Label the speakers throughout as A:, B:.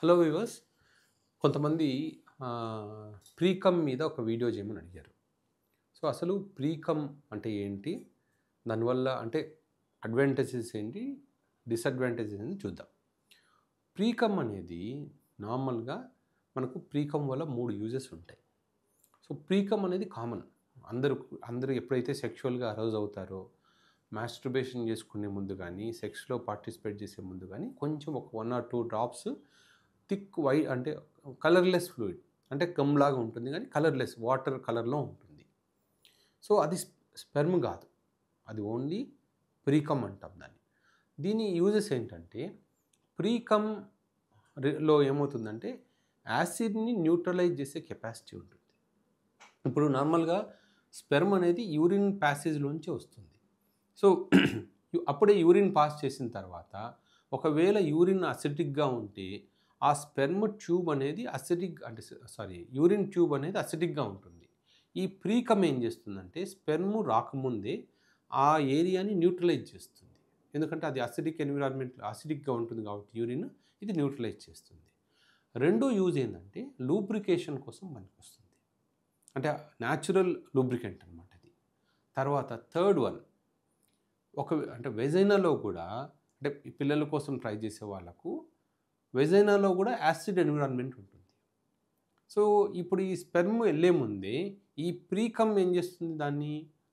A: hello viewers కొంతమంది precum మీద ఒక వీడియో చేయమని అడిగారు సో అసలు ప్రీకమ్ అంటే ఏంటి దానివల్ల అంటే అడ్వాంటేజెస్ ఏంటి డిసడ్వాంటేజెస్ ఏంటి చూద్దాం ప్రీకమ్ అనేది నార్మల్గా మనకు ప్రీకమ్ వల్ల మూడు యూజెస్ ఉంటాయి సో ప్రీకమ్ అనేది కామన్ అందరూ అందరూ ఎప్పుడైతే సెక్షువల్గా అరోజ్ అవుతారో మాస్టర్బేషన్ చేసుకునే ముందు కానీ సెక్స్లో పార్టిసిపేట్ చేసే ముందు కానీ కొంచెం ఒక one or two drops thick వై అంటే కలర్లెస్ ఫ్లూయిడ్ అంటే కమ్లాగా ఉంటుంది కానీ కలర్లెస్ వాటర్ కలర్లో ఉంటుంది సో అది స్పెర్మ్ కాదు అది ఓన్లీ ప్రీకమ్ అంటాం దాన్ని దీని యూజెస్ ఏంటంటే ప్రీకమ్ లో ఏమవుతుందంటే యాసిడ్ని న్యూట్రలైజ్ చేసే కెపాసిటీ ఉంటుంది ఇప్పుడు నార్మల్గా స్పెర్మ్ అనేది యూరిన్ ప్యాసేజ్లోంచి వస్తుంది సో అప్పుడే యూరిన్ పాస్ చేసిన తర్వాత ఒకవేళ యూరిన్ అసిడిక్గా ఉంటే ఆ స్పెర్మ్ ట్యూబ్ అనేది అసిడిక్ అంటే సారీ యూరిన్ ట్యూబ్ అనేది అసిడిక్గా ఉంటుంది ఈ ప్రీకమ్ ఏం చేస్తుందంటే స్పెర్మ్ రాకముందే ఆ ఏరియాని న్యూట్రలైజ్ చేస్తుంది ఎందుకంటే అది అసిడిక్ ఎన్విరాన్మెంట్ అసిడిక్గా ఉంటుంది కాబట్టి యూరిన్ ఇది న్యూట్రలైజ్ చేస్తుంది రెండో యూజ్ ఏంటంటే లూబ్రికేషన్ కోసం పనికొస్తుంది అంటే న్యాచురల్ లూబ్రికెంట్ అనమాట అది తర్వాత థర్డ్ వన్ ఒక అంటే వెజైనాలో కూడా అంటే పిల్లల కోసం ట్రై చేసే వాళ్ళకు వెజైనాలో కూడా యాసిడ్ ఎన్విరాన్మెంట్ ఉంటుంది సో ఇప్పుడు ఈ స్పెర్మ్ వెళ్ళే ముందే ఈ ప్రీకమ్ ఏం చేస్తుంది దాన్ని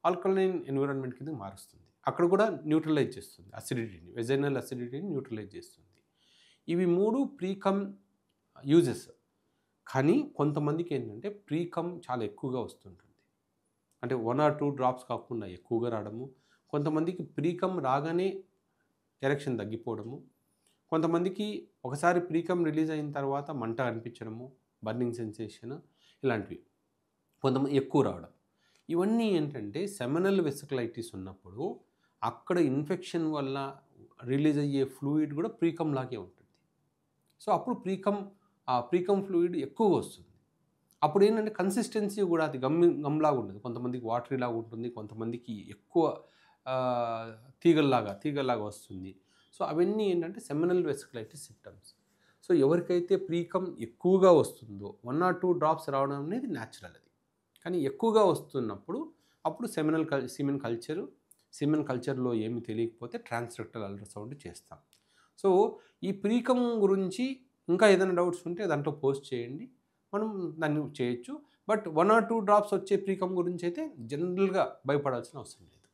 A: ఆల్కలైన్ ఎన్విరాన్మెంట్ కింద మారుస్తుంది అక్కడ కూడా న్యూట్రలైజ్ చేస్తుంది అసిడిటీని వెజైనల్ అసిడిటీని న్యూట్రలైజ్ చేస్తుంది ఇవి మూడు ప్రీకమ్ యూజెస్ కానీ కొంతమందికి ఏంటంటే ప్రీకమ్ చాలా ఎక్కువగా వస్తుంటుంది అంటే వన్ ఆర్ టూ డ్రాప్స్ కాకుండా ఎక్కువగా రావడము కొంతమందికి ప్రీకమ్ రాగానే ఎరక్షన్ తగ్గిపోవడము కొంతమందికి ఒకసారి ప్రీకమ్ రిలీజ్ అయిన తర్వాత మంట అనిపించడము బర్నింగ్ సెన్సేషన్ ఇలాంటివి కొంతమంది ఎక్కువ రావడం ఇవన్నీ ఏంటంటే సెమినల్ వెసకలైటిస్ ఉన్నప్పుడు అక్కడ ఇన్ఫెక్షన్ వల్ల రిలీజ్ అయ్యే ఫ్లూయిడ్ కూడా ప్రీకమ్ లాగే ఉంటుంది సో అప్పుడు ప్రీకమ్ ఆ ప్రీకమ్ ఫ్లూయిడ్ ఎక్కువగా వస్తుంది అప్పుడు ఏంటంటే కన్సిస్టెన్సీ కూడా అది గమ్మి గమ్లాగా ఉంటుంది కొంతమందికి వాటరీలాగా ఉంటుంది కొంతమందికి ఎక్కువ తీగల్లాగా తీగల్లాగా వస్తుంది సో అవన్నీ ఏంటంటే సెమినల్ వెసికులైటిస్ సిమ్టమ్స్ సో ఎవరికైతే ప్రీకమ్ ఎక్కువగా వస్తుందో వన్ ఆర్ టూ డ్రాప్స్ రావడం అనేది న్యాచురల్ అది కానీ ఎక్కువగా వస్తున్నప్పుడు అప్పుడు సెమినల్ కల్ సిమెన్ కల్చరు సిమెన్ కల్చర్లో ఏమి తెలియకపోతే ట్రాన్స్రెక్టల్ అల్ట్రాసౌండ్ చేస్తాం సో ఈ ప్రీకం గురించి ఇంకా ఏదైనా డౌట్స్ ఉంటే దాంట్లో పోస్ట్ చేయండి మనం దాన్ని చేయొచ్చు but one or two drops వచ్చే ప్రీకమ్ గురించి అయితే జనరల్గా భయపడాల్సిన అవసరం లేదు